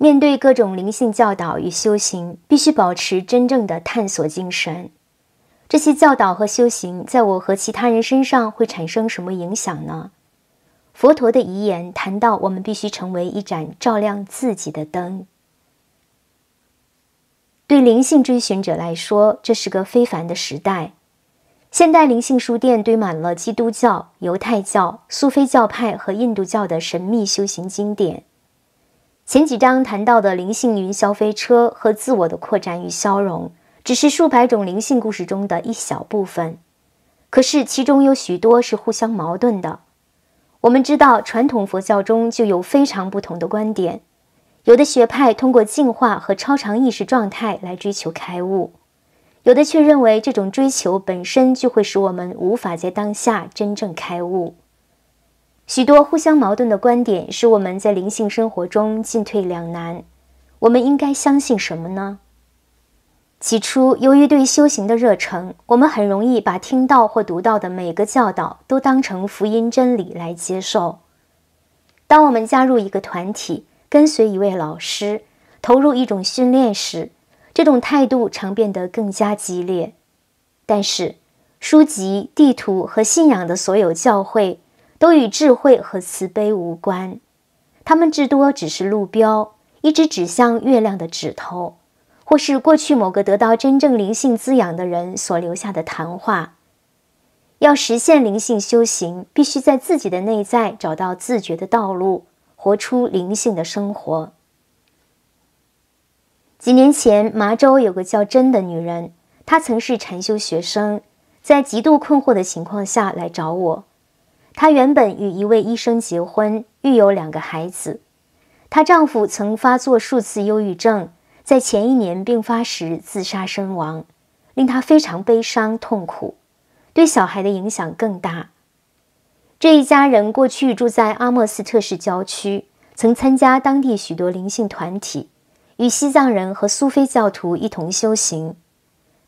面对各种灵性教导与修行，必须保持真正的探索精神。这些教导和修行在我和其他人身上会产生什么影响呢？佛陀的遗言谈到，我们必须成为一盏照亮自己的灯。对灵性追寻者来说，这是个非凡的时代。现代灵性书店堆满了基督教、犹太教、苏菲教派和印度教的神秘修行经典。前几章谈到的灵性云霄飞车和自我的扩展与消融，只是数百种灵性故事中的一小部分。可是其中有许多是互相矛盾的。我们知道，传统佛教中就有非常不同的观点：有的学派通过净化和超常意识状态来追求开悟，有的却认为这种追求本身就会使我们无法在当下真正开悟。许多互相矛盾的观点使我们在灵性生活中进退两难。我们应该相信什么呢？起初，由于对修行的热忱，我们很容易把听到或读到的每个教导都当成福音真理来接受。当我们加入一个团体、跟随一位老师、投入一种训练时，这种态度常变得更加激烈。但是，书籍、地图和信仰的所有教会都与智慧和慈悲无关，他们至多只是路标，一直指向月亮的指头，或是过去某个得到真正灵性滋养的人所留下的谈话。要实现灵性修行，必须在自己的内在找到自觉的道路，活出灵性的生活。几年前，麻州有个叫真的女人，她曾是禅修学生，在极度困惑的情况下来找我。她原本与一位医生结婚，育有两个孩子。她丈夫曾发作数次忧郁症，在前一年病发时自杀身亡，令她非常悲伤痛苦，对小孩的影响更大。这一家人过去住在阿莫斯特市郊区，曾参加当地许多灵性团体，与西藏人和苏菲教徒一同修行。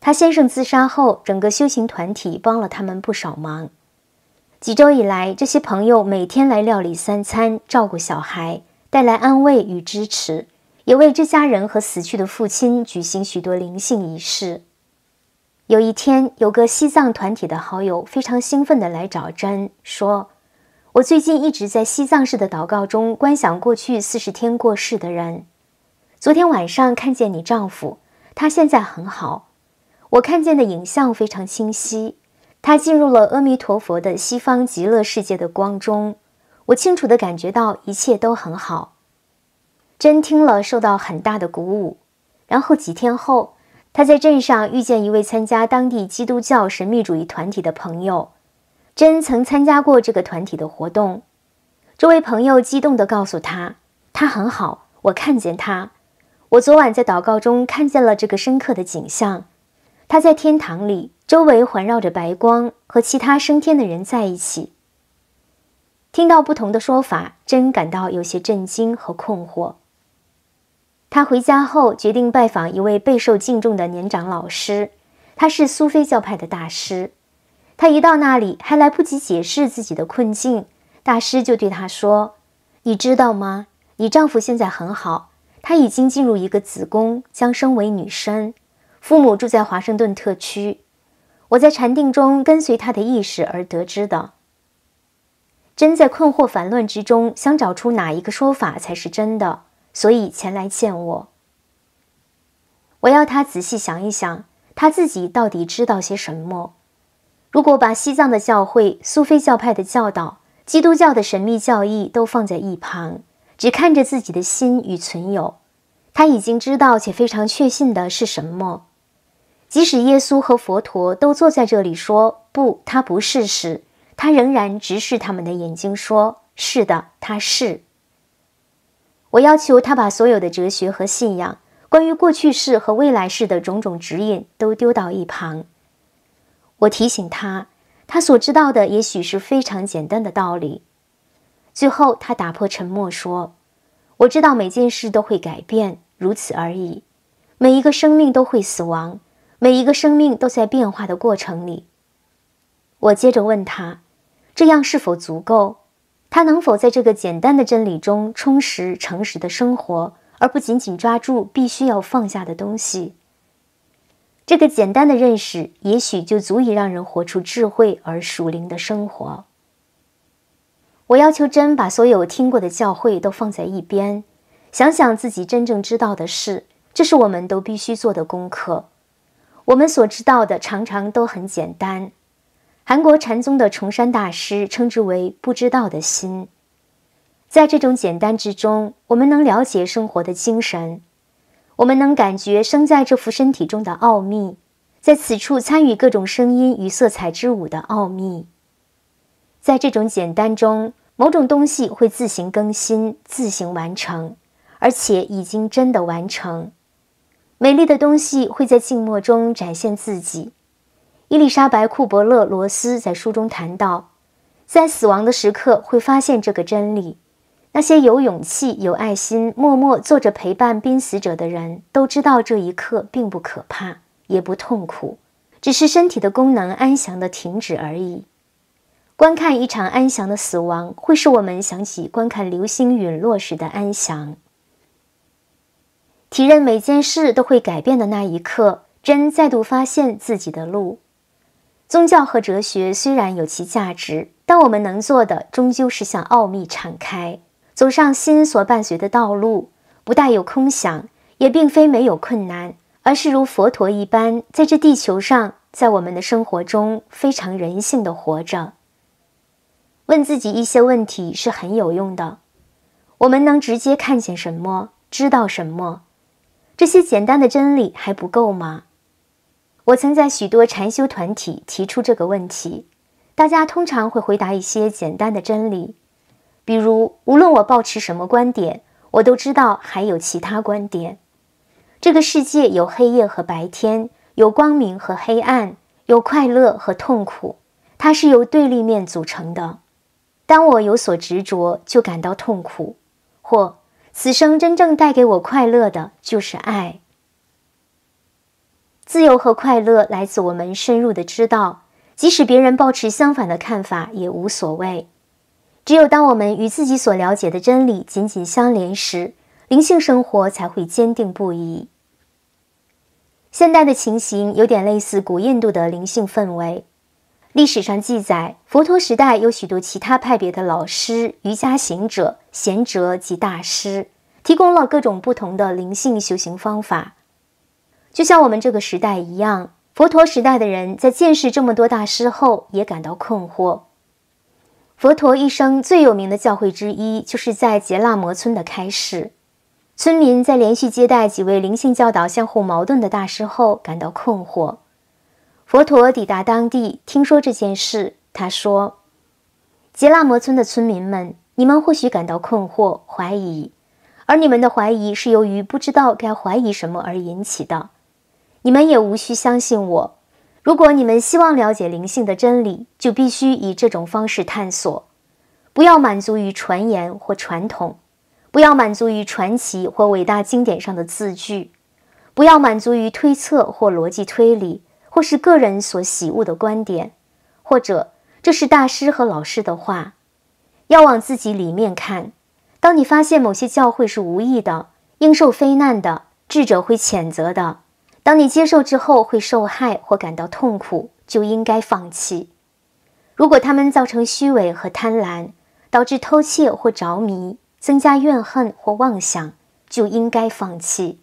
她先生自杀后，整个修行团体帮了他们不少忙。几周以来，这些朋友每天来料理三餐，照顾小孩，带来安慰与支持，也为这家人和死去的父亲举行许多灵性仪式。有一天，有个西藏团体的好友非常兴奋地来找珍，说：“我最近一直在西藏式的祷告中观想过去四十天过世的人。昨天晚上看见你丈夫，他现在很好。我看见的影像非常清晰。”他进入了阿弥陀佛的西方极乐世界的光中，我清楚地感觉到一切都很好。真听了受到很大的鼓舞。然后几天后，他在镇上遇见一位参加当地基督教神秘主义团体的朋友，真曾参加过这个团体的活动。这位朋友激动地告诉他，他很好，我看见他，我昨晚在祷告中看见了这个深刻的景象，他在天堂里。周围环绕着白光，和其他升天的人在一起。听到不同的说法，真感到有些震惊和困惑。他回家后决定拜访一位备受敬重的年长老师，他是苏菲教派的大师。他一到那里，还来不及解释自己的困境，大师就对他说：“你知道吗？你丈夫现在很好，他已经进入一个子宫，将升为女生。父母住在华盛顿特区。”我在禅定中跟随他的意识而得知的。真在困惑烦乱之中，想找出哪一个说法才是真的，所以前来见我。我要他仔细想一想，他自己到底知道些什么？如果把西藏的教会、苏菲教派的教导、基督教的神秘教义都放在一旁，只看着自己的心与存有，他已经知道且非常确信的是什么？即使耶稣和佛陀都坐在这里说不，他不是时，他仍然直视他们的眼睛说：是的，他是。我要求他把所有的哲学和信仰，关于过去式和未来式的种种指引都丢到一旁。我提醒他，他所知道的也许是非常简单的道理。最后，他打破沉默说：“我知道每件事都会改变，如此而已。每一个生命都会死亡。”每一个生命都在变化的过程里。我接着问他：“这样是否足够？他能否在这个简单的真理中充实、诚实的生活，而不仅仅抓住必须要放下的东西？”这个简单的认识，也许就足以让人活出智慧而属灵的生活。我要求真把所有听过的教诲都放在一边，想想自己真正知道的事。这是我们都必须做的功课。我们所知道的常常都很简单。韩国禅宗的崇山大师称之为“不知道的心”。在这种简单之中，我们能了解生活的精神，我们能感觉生在这副身体中的奥秘，在此处参与各种声音与色彩之舞的奥秘。在这种简单中，某种东西会自行更新、自行完成，而且已经真的完成。美丽的东西会在静默中展现自己。伊丽莎白·库伯勒·罗斯在书中谈到，在死亡的时刻会发现这个真理。那些有勇气、有爱心、默默坐着陪伴濒死者的人，都知道这一刻并不可怕，也不痛苦，只是身体的功能安详地停止而已。观看一场安详的死亡，会使我们想起观看流星陨落时的安详。体认每件事都会改变的那一刻，真再度发现自己的路。宗教和哲学虽然有其价值，但我们能做的终究是向奥秘敞开，走上心所伴随的道路。不带有空想，也并非没有困难，而是如佛陀一般，在这地球上，在我们的生活中非常人性的活着。问自己一些问题是很有用的。我们能直接看见什么，知道什么？这些简单的真理还不够吗？我曾在许多禅修团体提出这个问题，大家通常会回答一些简单的真理，比如，无论我保持什么观点，我都知道还有其他观点。这个世界有黑夜和白天，有光明和黑暗，有快乐和痛苦，它是由对立面组成的。当我有所执着，就感到痛苦，或。此生真正带给我快乐的就是爱、自由和快乐，来自我们深入的知道，即使别人抱持相反的看法也无所谓。只有当我们与自己所了解的真理紧紧相连时，灵性生活才会坚定不移。现代的情形有点类似古印度的灵性氛围。历史上记载，佛陀时代有许多其他派别的老师、瑜伽行者、贤者及大师，提供了各种不同的灵性修行方法。就像我们这个时代一样，佛陀时代的人在见识这么多大师后，也感到困惑。佛陀一生最有名的教诲之一，就是在杰拉摩村的开示。村民在连续接待几位灵性教导相互矛盾的大师后，感到困惑。佛陀抵达当地，听说这件事，他说：“杰拉摩村的村民们，你们或许感到困惑、怀疑，而你们的怀疑是由于不知道该怀疑什么而引起的。你们也无需相信我。如果你们希望了解灵性的真理，就必须以这种方式探索。不要满足于传言或传统，不要满足于传奇或伟大经典上的字句，不要满足于推测或逻辑推理。”或是个人所喜恶的观点，或者这是大师和老师的话，要往自己里面看。当你发现某些教诲是无意的、应受非难的，智者会谴责的；当你接受之后会受害或感到痛苦，就应该放弃。如果他们造成虚伪和贪婪，导致偷窃或着迷，增加怨恨或妄想，就应该放弃。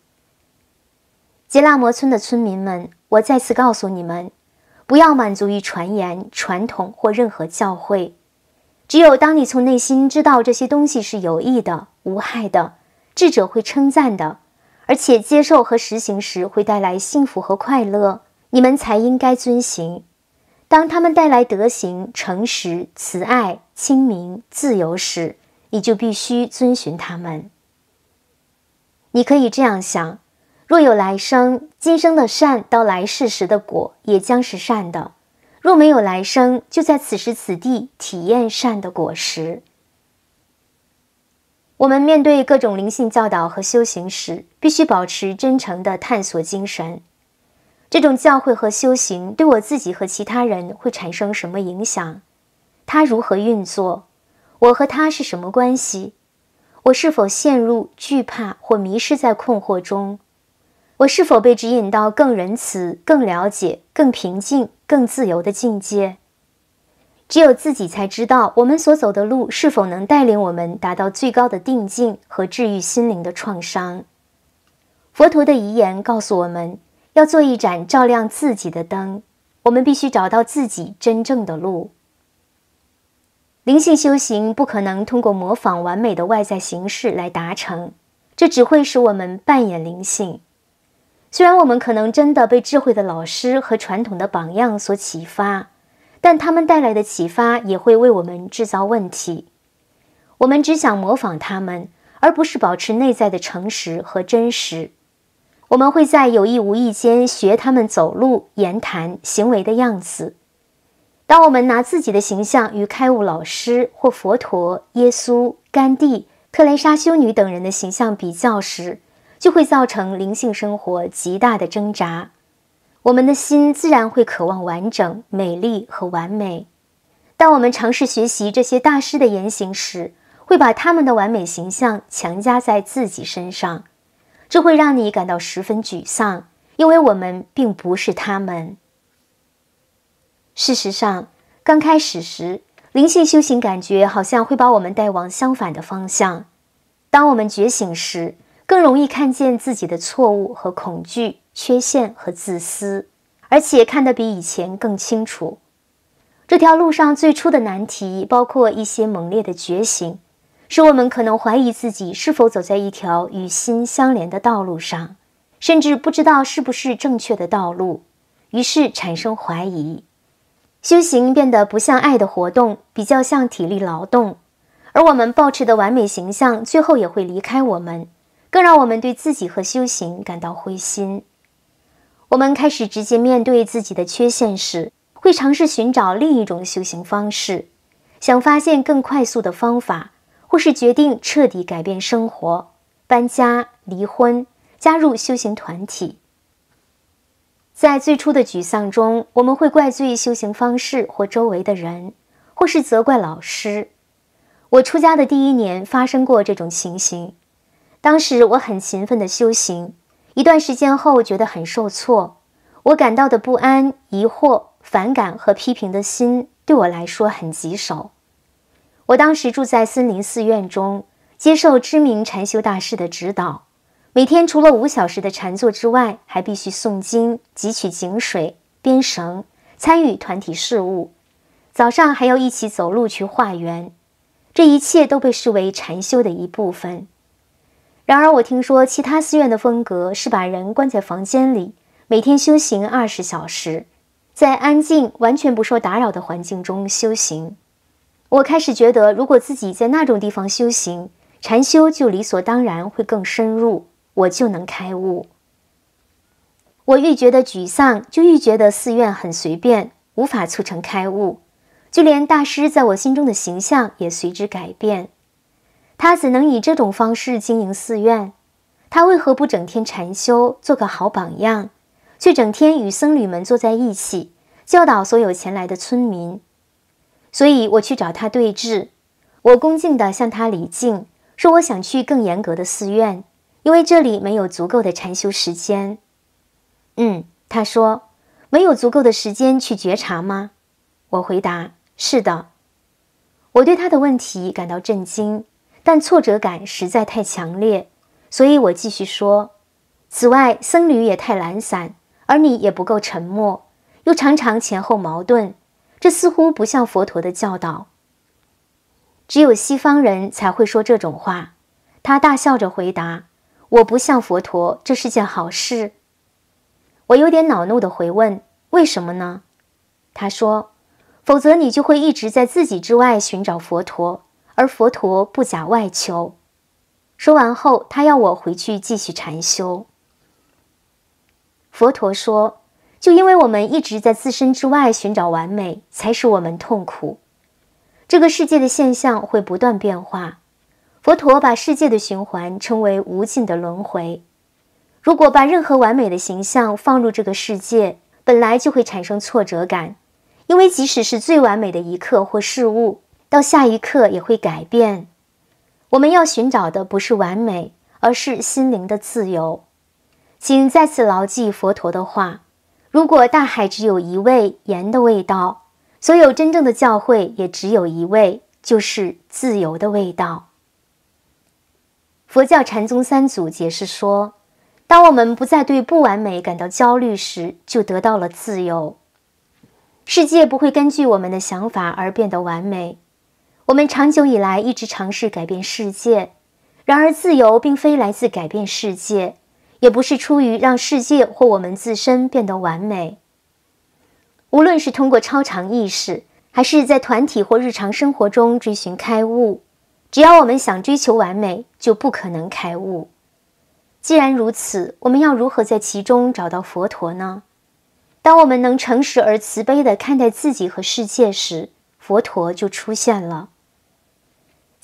杰拉摩村的村民们。我再次告诉你们，不要满足于传言、传统或任何教诲。只有当你从内心知道这些东西是有益的、无害的，智者会称赞的，而且接受和实行时会带来幸福和快乐，你们才应该遵循。当他们带来德行、诚实、慈爱、清明、自由时，你就必须遵循他们。你可以这样想。若有来生，今生的善到来世时的果也将是善的；若没有来生，就在此时此地体验善的果实。我们面对各种灵性教导和修行时，必须保持真诚的探索精神。这种教诲和修行对我自己和其他人会产生什么影响？它如何运作？我和它是什么关系？我是否陷入惧怕或迷失在困惑中？我是否被指引到更仁慈、更了解、更平静、更自由的境界？只有自己才知道我们所走的路是否能带领我们达到最高的定境和治愈心灵的创伤。佛陀的遗言告诉我们，要做一盏照亮自己的灯，我们必须找到自己真正的路。灵性修行不可能通过模仿完美的外在形式来达成，这只会使我们扮演灵性。虽然我们可能真的被智慧的老师和传统的榜样所启发，但他们带来的启发也会为我们制造问题。我们只想模仿他们，而不是保持内在的诚实和真实。我们会在有意无意间学他们走路、言谈、行为的样子。当我们拿自己的形象与开悟老师或佛陀、耶稣、甘地、特蕾莎修女等人的形象比较时，就会造成灵性生活极大的挣扎，我们的心自然会渴望完整、美丽和完美。当我们尝试学习这些大师的言行时，会把他们的完美形象强加在自己身上，这会让你感到十分沮丧，因为我们并不是他们。事实上，刚开始时，灵性修行感觉好像会把我们带往相反的方向。当我们觉醒时，更容易看见自己的错误和恐惧、缺陷和自私，而且看得比以前更清楚。这条路上最初的难题包括一些猛烈的觉醒，使我们可能怀疑自己是否走在一条与心相连的道路上，甚至不知道是不是正确的道路，于是产生怀疑。修行变得不像爱的活动，比较像体力劳动，而我们保持的完美形象最后也会离开我们。更让我们对自己和修行感到灰心。我们开始直接面对自己的缺陷时，会尝试寻找另一种修行方式，想发现更快速的方法，或是决定彻底改变生活，搬家、离婚、加入修行团体。在最初的沮丧中，我们会怪罪修行方式或周围的人，或是责怪老师。我出家的第一年发生过这种情形。当时我很勤奋的修行，一段时间后觉得很受挫，我感到的不安、疑惑、反感和批评的心，对我来说很棘手。我当时住在森林寺院中，接受知名禅修大师的指导，每天除了五小时的禅坐之外，还必须诵经、汲取井水、编绳、参与团体事务，早上还要一起走路去化缘，这一切都被视为禅修的一部分。然而，我听说其他寺院的风格是把人关在房间里，每天修行二十小时，在安静、完全不受打扰的环境中修行。我开始觉得，如果自己在那种地方修行，禅修就理所当然会更深入，我就能开悟。我愈觉得沮丧，就愈觉得寺院很随便，无法促成开悟，就连大师在我心中的形象也随之改变。他怎能以这种方式经营寺院？他为何不整天禅修，做个好榜样，却整天与僧侣们坐在一起，教导所有前来的村民？所以我去找他对质。我恭敬地向他礼敬，说我想去更严格的寺院，因为这里没有足够的禅修时间。嗯，他说：“没有足够的时间去觉察吗？”我回答：“是的。”我对他的问题感到震惊。但挫折感实在太强烈，所以我继续说。此外，僧侣也太懒散，而你也不够沉默，又常常前后矛盾，这似乎不像佛陀的教导。只有西方人才会说这种话。他大笑着回答：“我不像佛陀，这是件好事。”我有点恼怒地回问：“为什么呢？”他说：“否则你就会一直在自己之外寻找佛陀。”而佛陀不假外求。说完后，他要我回去继续禅修。佛陀说：“就因为我们一直在自身之外寻找完美，才使我们痛苦。这个世界的现象会不断变化。佛陀把世界的循环称为无尽的轮回。如果把任何完美的形象放入这个世界，本来就会产生挫折感，因为即使是最完美的一刻或事物。”到下一刻也会改变。我们要寻找的不是完美，而是心灵的自由。请再次牢记佛陀的话：如果大海只有一位盐的味道，所有真正的教诲也只有一位，就是自由的味道。佛教禅宗三祖解释说：当我们不再对不完美感到焦虑时，就得到了自由。世界不会根据我们的想法而变得完美。我们长久以来一直尝试改变世界，然而自由并非来自改变世界，也不是出于让世界或我们自身变得完美。无论是通过超常意识，还是在团体或日常生活中追寻开悟，只要我们想追求完美，就不可能开悟。既然如此，我们要如何在其中找到佛陀呢？当我们能诚实而慈悲地看待自己和世界时，佛陀就出现了。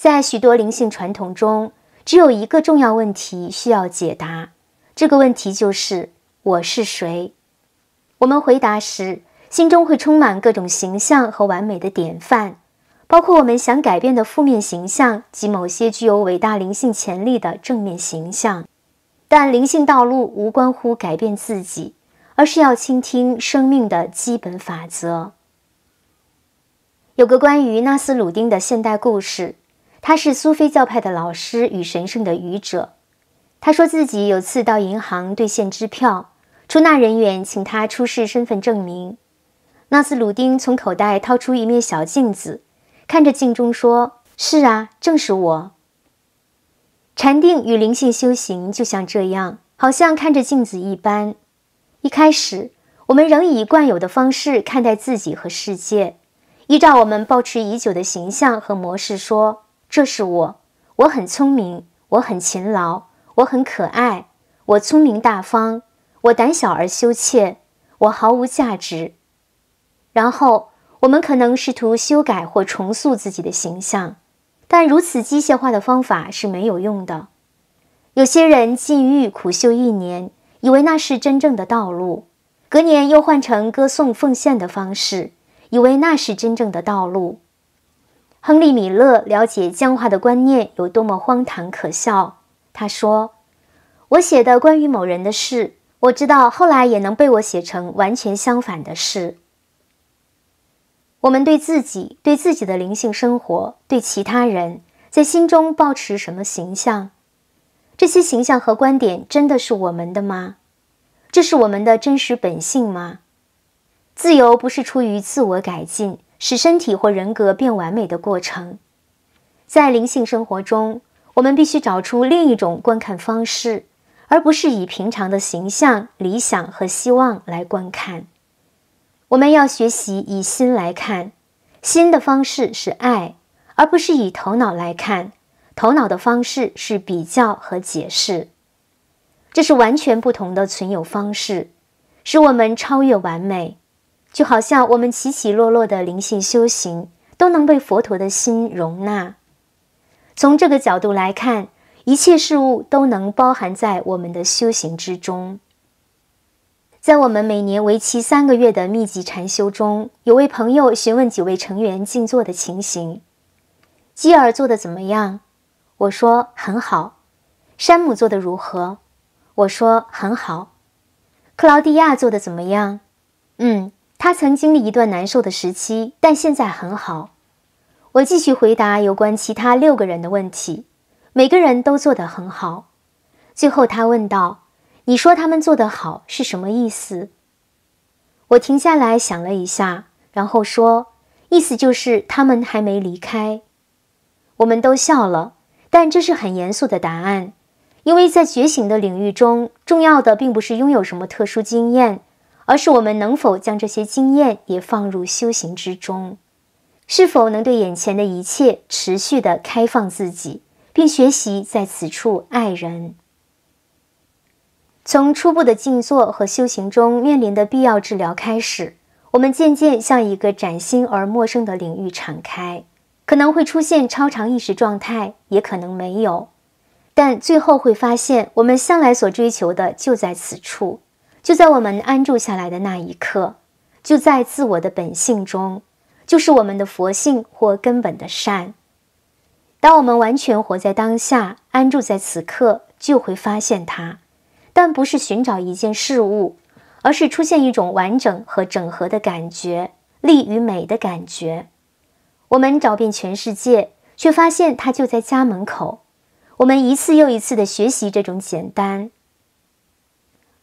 在许多灵性传统中，只有一个重要问题需要解答。这个问题就是“我是谁”。我们回答时，心中会充满各种形象和完美的典范，包括我们想改变的负面形象及某些具有伟大灵性潜力的正面形象。但灵性道路无关乎改变自己，而是要倾听生命的基本法则。有个关于纳斯鲁丁的现代故事。他是苏菲教派的老师与神圣的愚者。他说自己有次到银行兑现支票，出纳人员请他出示身份证明。纳斯鲁丁从口袋掏出一面小镜子，看着镜中说：“是啊，正是我。”禅定与灵性修行就像这样，好像看着镜子一般。一开始，我们仍以惯有的方式看待自己和世界，依照我们抱持已久的形象和模式说。这是我，我很聪明，我很勤劳，我很可爱，我聪明大方，我胆小而羞怯，我毫无价值。然后，我们可能试图修改或重塑自己的形象，但如此机械化的方法是没有用的。有些人禁欲苦修一年，以为那是真正的道路；隔年又换成歌颂奉献的方式，以为那是真正的道路。亨利·米勒了解僵化的观念有多么荒唐可笑。他说：“我写的关于某人的事，我知道后来也能被我写成完全相反的事。”我们对自己、对自己的灵性生活、对其他人在心中抱持什么形象？这些形象和观点真的是我们的吗？这是我们的真实本性吗？自由不是出于自我改进。使身体或人格变完美的过程，在灵性生活中，我们必须找出另一种观看方式，而不是以平常的形象、理想和希望来观看。我们要学习以心来看，心的方式是爱，而不是以头脑来看，头脑的方式是比较和解释。这是完全不同的存有方式，使我们超越完美。就好像我们起起落落的灵性修行，都能被佛陀的心容纳。从这个角度来看，一切事物都能包含在我们的修行之中。在我们每年为期三个月的密集禅修中，有位朋友询问几位成员静坐的情形。基尔做的怎么样？我说很好。山姆做的如何？我说很好。克劳迪亚做的怎么样？嗯。他曾经历一段难受的时期，但现在很好。我继续回答有关其他六个人的问题，每个人都做得很好。最后，他问道：“你说他们做得好是什么意思？”我停下来想了一下，然后说：“意思就是他们还没离开。”我们都笑了，但这是很严肃的答案，因为在觉醒的领域中，重要的并不是拥有什么特殊经验。而是我们能否将这些经验也放入修行之中？是否能对眼前的一切持续的开放自己，并学习在此处爱人？从初步的静坐和修行中面临的必要治疗开始，我们渐渐向一个崭新而陌生的领域敞开。可能会出现超常意识状态，也可能没有，但最后会发现，我们向来所追求的就在此处。就在我们安住下来的那一刻，就在自我的本性中，就是我们的佛性或根本的善。当我们完全活在当下，安住在此刻，就会发现它。但不是寻找一件事物，而是出现一种完整和整合的感觉，力与美的感觉。我们找遍全世界，却发现它就在家门口。我们一次又一次的学习这种简单。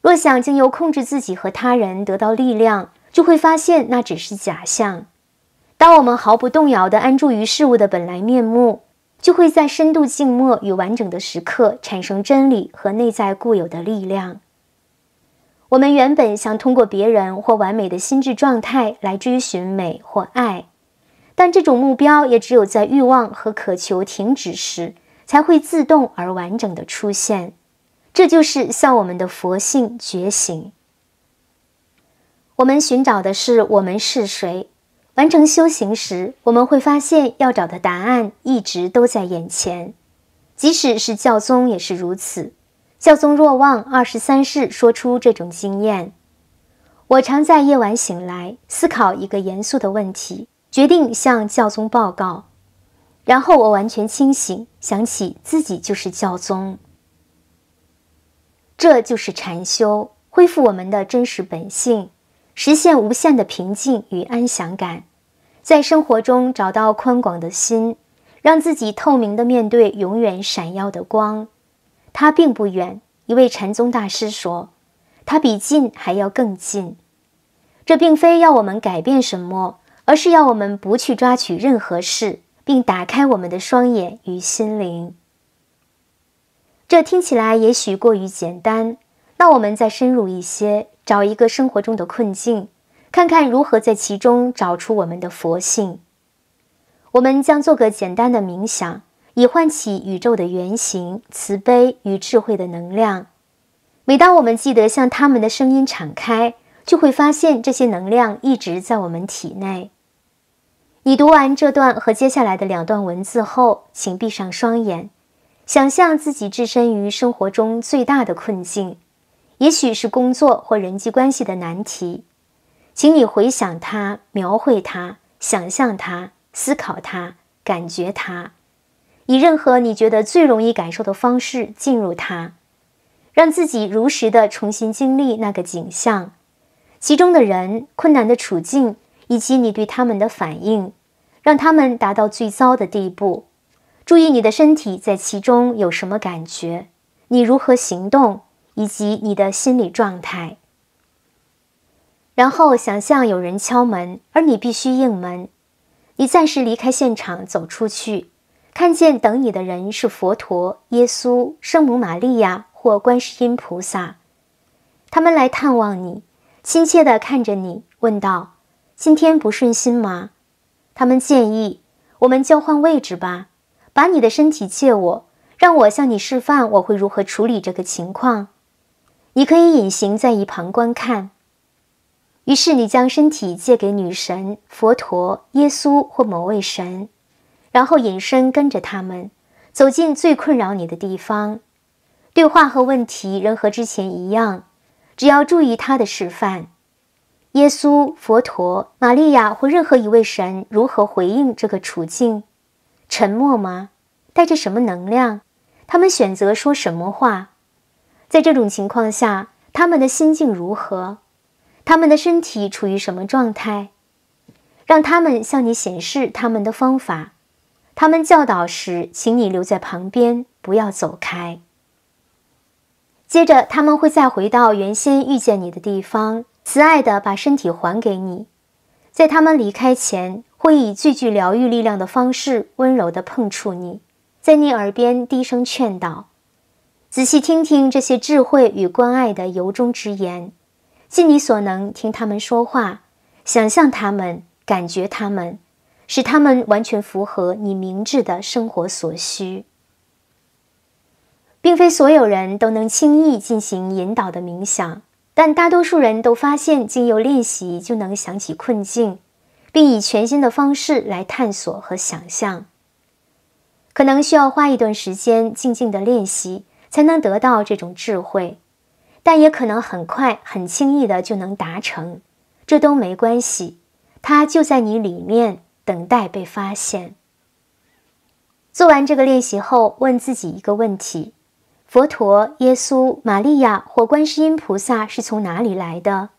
若想经由控制自己和他人得到力量，就会发现那只是假象。当我们毫不动摇地安住于事物的本来面目，就会在深度静默与完整的时刻产生真理和内在固有的力量。我们原本想通过别人或完美的心智状态来追寻美或爱，但这种目标也只有在欲望和渴求停止时，才会自动而完整的出现。这就是向我们的佛性觉醒。我们寻找的是我们是谁。完成修行时，我们会发现要找的答案一直都在眼前。即使是教宗也是如此。教宗若望二十三世说出这种经验：我常在夜晚醒来，思考一个严肃的问题，决定向教宗报告，然后我完全清醒，想起自己就是教宗。这就是禅修，恢复我们的真实本性，实现无限的平静与安详感，在生活中找到宽广的心，让自己透明的面对永远闪耀的光。它并不远，一位禅宗大师说：“它比近还要更近。”这并非要我们改变什么，而是要我们不去抓取任何事，并打开我们的双眼与心灵。这听起来也许过于简单，那我们再深入一些，找一个生活中的困境，看看如何在其中找出我们的佛性。我们将做个简单的冥想，以唤起宇宙的原型、慈悲与智慧的能量。每当我们记得向他们的声音敞开，就会发现这些能量一直在我们体内。你读完这段和接下来的两段文字后，请闭上双眼。想象自己置身于生活中最大的困境，也许是工作或人际关系的难题。请你回想它，描绘它，想象它，思考它，感觉它，以任何你觉得最容易感受的方式进入它，让自己如实的重新经历那个景象，其中的人、困难的处境以及你对他们的反应，让他们达到最糟的地步。注意你的身体在其中有什么感觉，你如何行动，以及你的心理状态。然后想象有人敲门，而你必须应门。你暂时离开现场，走出去，看见等你的人是佛陀、耶稣、圣母玛利亚或观世音菩萨，他们来探望你，亲切地看着你，问道：“今天不顺心吗？”他们建议：“我们交换位置吧。”把你的身体借我，让我向你示范我会如何处理这个情况。你可以隐形在一旁观看。于是你将身体借给女神、佛陀、耶稣或某位神，然后隐身跟着他们走进最困扰你的地方。对话和问题仍和之前一样，只要注意他的示范：耶稣、佛陀、玛利亚或任何一位神如何回应这个处境。沉默吗？带着什么能量？他们选择说什么话？在这种情况下，他们的心境如何？他们的身体处于什么状态？让他们向你显示他们的方法。他们教导时，请你留在旁边，不要走开。接着，他们会再回到原先遇见你的地方，慈爱地把身体还给你。在他们离开前。会以最具疗愈力量的方式，温柔地碰触你，在你耳边低声劝导。仔细听听这些智慧与关爱的由衷之言，尽你所能听他们说话，想象他们，感觉他们，使他们完全符合你明智的生活所需。并非所有人都能轻易进行引导的冥想，但大多数人都发现，经由练习就能想起困境。并以全新的方式来探索和想象，可能需要花一段时间静静的练习，才能得到这种智慧，但也可能很快、很轻易的就能达成，这都没关系，它就在你里面等待被发现。做完这个练习后，问自己一个问题：佛陀、耶稣、玛利亚或观世音菩萨是从哪里来的？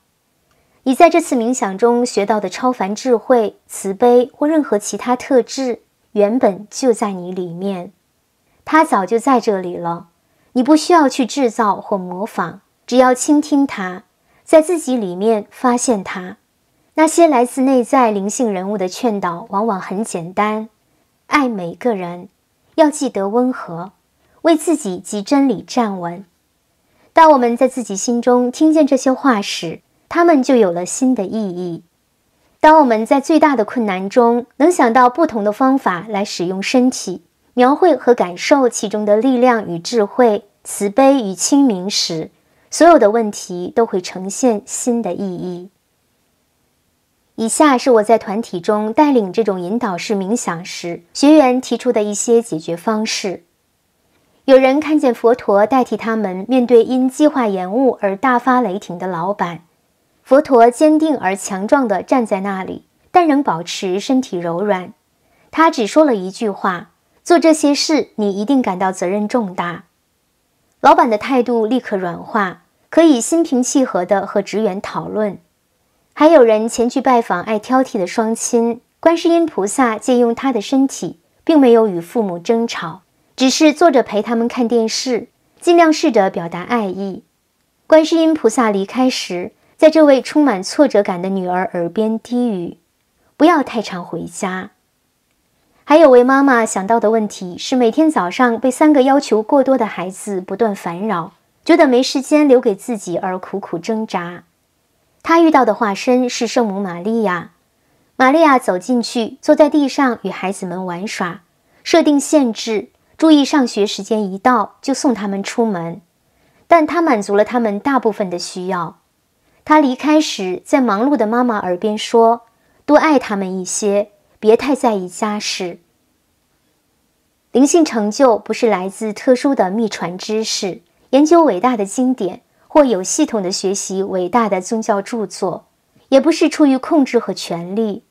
你在这次冥想中学到的超凡智慧、慈悲或任何其他特质，原本就在你里面，它早就在这里了。你不需要去制造或模仿，只要倾听它，在自己里面发现它。那些来自内在灵性人物的劝导往往很简单：爱每个人，要记得温和，为自己及真理站稳。当我们在自己心中听见这些话时，他们就有了新的意义。当我们在最大的困难中能想到不同的方法来使用身体，描绘和感受其中的力量与智慧、慈悲与清明时，所有的问题都会呈现新的意义。以下是我在团体中带领这种引导式冥想时，学员提出的一些解决方式。有人看见佛陀代替他们面对因计划延误而大发雷霆的老板。佛陀坚定而强壮地站在那里，但仍保持身体柔软。他只说了一句话：“做这些事，你一定感到责任重大。”老板的态度立刻软化，可以心平气和地和职员讨论。还有人前去拜访爱挑剔的双亲。观世音菩萨借用他的身体，并没有与父母争吵，只是坐着陪他们看电视，尽量试着表达爱意。观世音菩萨离开时。在这位充满挫折感的女儿耳边低语：“不要太常回家。”还有位妈妈想到的问题是每天早上被三个要求过多的孩子不断烦扰，觉得没时间留给自己而苦苦挣扎。她遇到的化身是圣母玛利亚。玛利亚走进去，坐在地上与孩子们玩耍，设定限制，注意上学时间一到就送他们出门，但她满足了他们大部分的需要。他离开时，在忙碌的妈妈耳边说：“多爱他们一些，别太在意家事。”灵性成就不是来自特殊的秘传知识、研究伟大的经典或有系统的学习伟大的宗教著作，也不是出于控制和权力。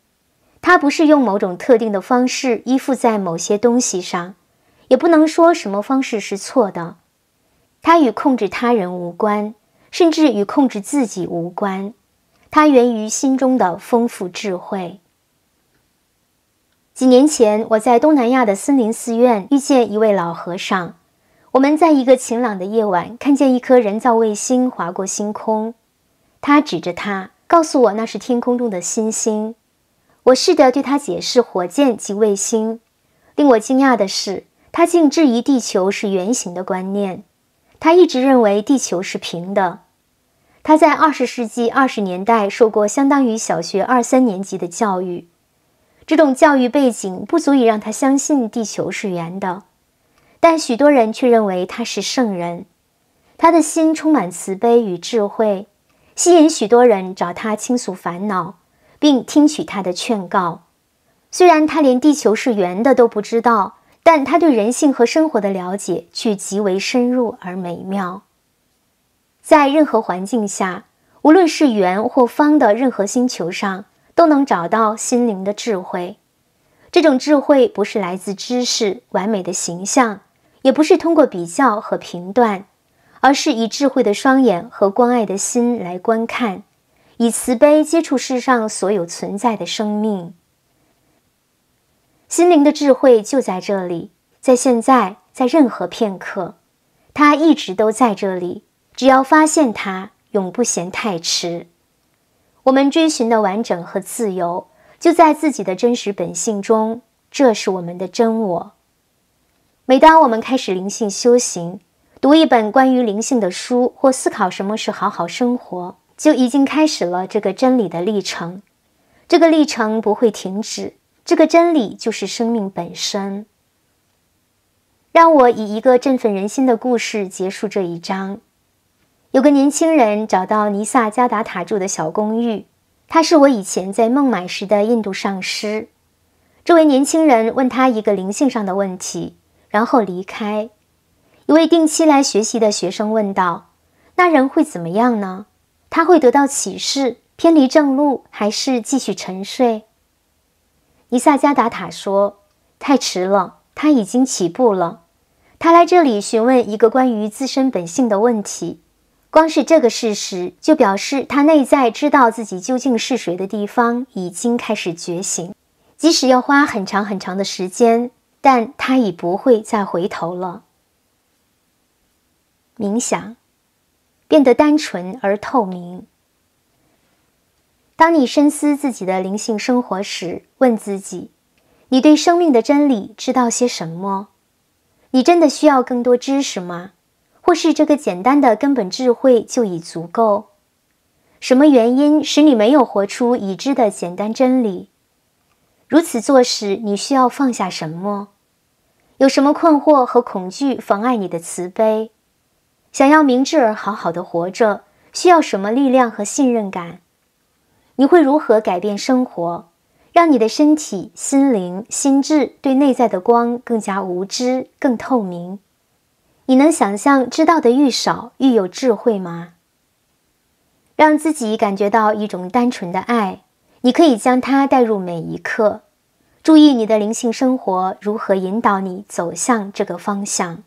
它不是用某种特定的方式依附在某些东西上，也不能说什么方式是错的。它与控制他人无关。甚至与控制自己无关，它源于心中的丰富智慧。几年前，我在东南亚的森林寺院遇见一位老和尚。我们在一个晴朗的夜晚，看见一颗人造卫星划过星空，他指着他，告诉我那是天空中的星星。我试着对他解释火箭及卫星，令我惊讶的是，他竟质疑地球是圆形的观念。他一直认为地球是平的。他在二十世纪二十年代受过相当于小学二三年级的教育，这种教育背景不足以让他相信地球是圆的。但许多人却认为他是圣人，他的心充满慈悲与智慧，吸引许多人找他倾诉烦恼，并听取他的劝告。虽然他连地球是圆的都不知道。但他对人性和生活的了解却极为深入而美妙。在任何环境下，无论是圆或方的任何星球上，都能找到心灵的智慧。这种智慧不是来自知识完美的形象，也不是通过比较和评断，而是以智慧的双眼和关爱的心来观看，以慈悲接触世上所有存在的生命。心灵的智慧就在这里，在现在，在任何片刻，它一直都在这里。只要发现它，永不嫌太迟。我们追寻的完整和自由就在自己的真实本性中，这是我们的真我。每当我们开始灵性修行，读一本关于灵性的书，或思考什么是好好生活，就已经开始了这个真理的历程。这个历程不会停止。这个真理就是生命本身。让我以一个振奋人心的故事结束这一章。有个年轻人找到尼萨加达塔住的小公寓，他是我以前在孟买时的印度上师。这位年轻人问他一个灵性上的问题，然后离开。一位定期来学习的学生问道：“那人会怎么样呢？他会得到启示，偏离正路，还是继续沉睡？”伊萨加达塔说：“太迟了，他已经起步了。他来这里询问一个关于自身本性的问题，光是这个事实就表示他内在知道自己究竟是谁的地方已经开始觉醒。即使要花很长很长的时间，但他已不会再回头了。冥想变得单纯而透明。”当你深思自己的灵性生活时，问自己：你对生命的真理知道些什么？你真的需要更多知识吗？或是这个简单的根本智慧就已足够？什么原因使你没有活出已知的简单真理？如此做时，你需要放下什么？有什么困惑和恐惧妨碍你的慈悲？想要明智而好好的活着，需要什么力量和信任感？你会如何改变生活，让你的身体、心灵、心智对内在的光更加无知、更透明？你能想象知道的愈少愈有智慧吗？让自己感觉到一种单纯的爱，你可以将它带入每一刻，注意你的灵性生活如何引导你走向这个方向。